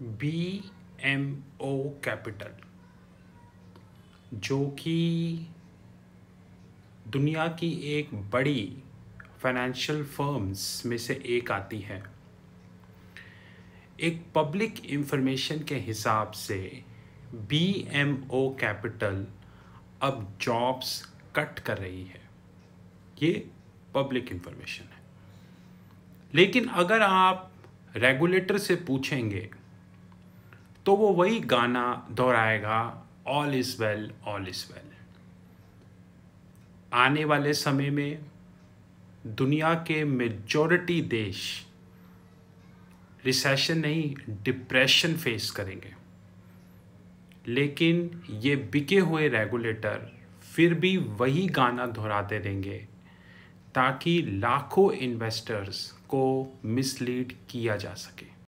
B M O capital जो कि दुनिया की एक बड़ी फाइनेंशियल फर्म्स में से एक आती है एक पब्लिक इंफॉर्मेशन के हिसाब से बी एम ओ कैपिटल अब जॉब्स कट कर रही है ये पब्लिक इंफॉर्मेशन है लेकिन अगर आप रेगुलेटर से पूछेंगे तो वो वही गाना दोहराएगा all is well all is well आने वाले समय में दुनिया के मेजॉरिटी देश रिसेशन नहीं डिप्रेशन फेस करेंगे लेकिन ये बिके हुए रेगुलेटर फिर भी वही गाना दोहराते रहेंगे ताकि लाखों इन्वेस्टर्स को मिसलीड किया जा सके